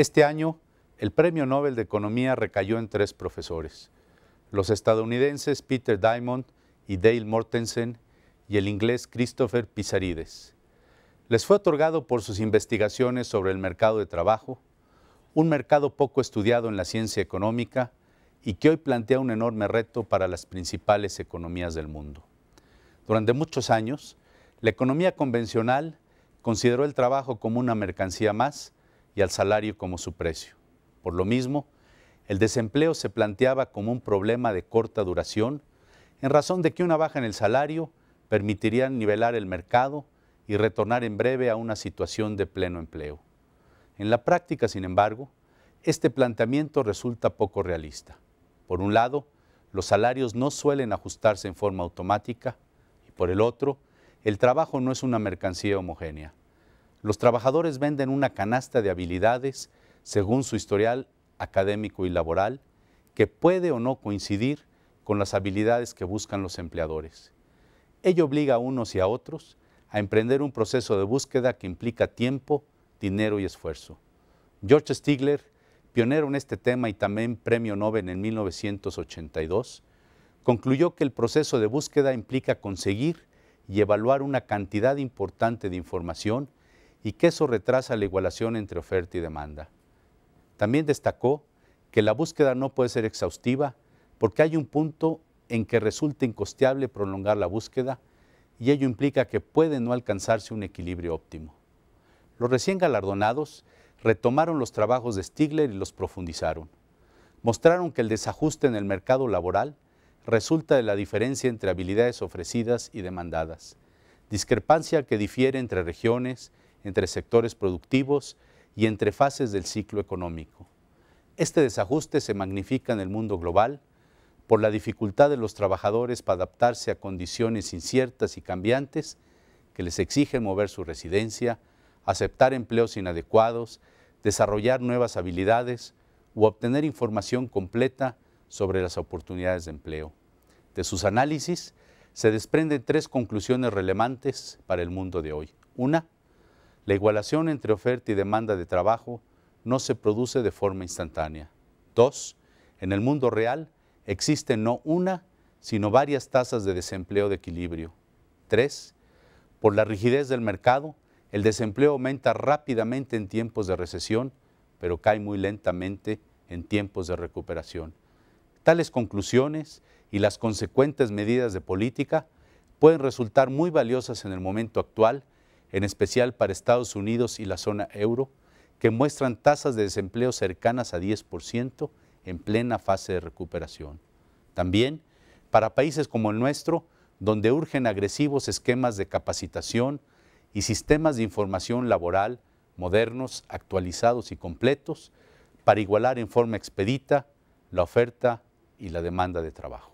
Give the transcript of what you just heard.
Este año, el Premio Nobel de Economía recayó en tres profesores, los estadounidenses Peter Diamond y Dale Mortensen y el inglés Christopher Pizarides. Les fue otorgado por sus investigaciones sobre el mercado de trabajo, un mercado poco estudiado en la ciencia económica y que hoy plantea un enorme reto para las principales economías del mundo. Durante muchos años, la economía convencional consideró el trabajo como una mercancía más y al salario como su precio. Por lo mismo, el desempleo se planteaba como un problema de corta duración, en razón de que una baja en el salario permitiría nivelar el mercado y retornar en breve a una situación de pleno empleo. En la práctica, sin embargo, este planteamiento resulta poco realista. Por un lado, los salarios no suelen ajustarse en forma automática y por el otro, el trabajo no es una mercancía homogénea. Los trabajadores venden una canasta de habilidades según su historial académico y laboral que puede o no coincidir con las habilidades que buscan los empleadores. Ello obliga a unos y a otros a emprender un proceso de búsqueda que implica tiempo, dinero y esfuerzo. George Stigler, pionero en este tema y también premio Nobel en 1982, concluyó que el proceso de búsqueda implica conseguir y evaluar una cantidad importante de información y que eso retrasa la igualación entre oferta y demanda. También destacó que la búsqueda no puede ser exhaustiva porque hay un punto en que resulta incosteable prolongar la búsqueda y ello implica que puede no alcanzarse un equilibrio óptimo. Los recién galardonados retomaron los trabajos de Stigler y los profundizaron. Mostraron que el desajuste en el mercado laboral resulta de la diferencia entre habilidades ofrecidas y demandadas, discrepancia que difiere entre regiones, entre sectores productivos y entre fases del ciclo económico. Este desajuste se magnifica en el mundo global por la dificultad de los trabajadores para adaptarse a condiciones inciertas y cambiantes que les exigen mover su residencia, aceptar empleos inadecuados, desarrollar nuevas habilidades o obtener información completa sobre las oportunidades de empleo. De sus análisis se desprenden tres conclusiones relevantes para el mundo de hoy. Una, la igualación entre oferta y demanda de trabajo no se produce de forma instantánea. 2. En el mundo real existen no una, sino varias tasas de desempleo de equilibrio. 3. Por la rigidez del mercado, el desempleo aumenta rápidamente en tiempos de recesión, pero cae muy lentamente en tiempos de recuperación. Tales conclusiones y las consecuentes medidas de política pueden resultar muy valiosas en el momento actual en especial para Estados Unidos y la zona euro, que muestran tasas de desempleo cercanas a 10% en plena fase de recuperación. También para países como el nuestro, donde urgen agresivos esquemas de capacitación y sistemas de información laboral modernos, actualizados y completos, para igualar en forma expedita la oferta y la demanda de trabajo.